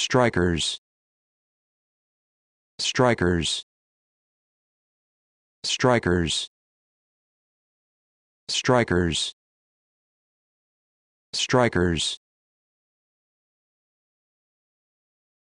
strikers strikers strikers strikers strikers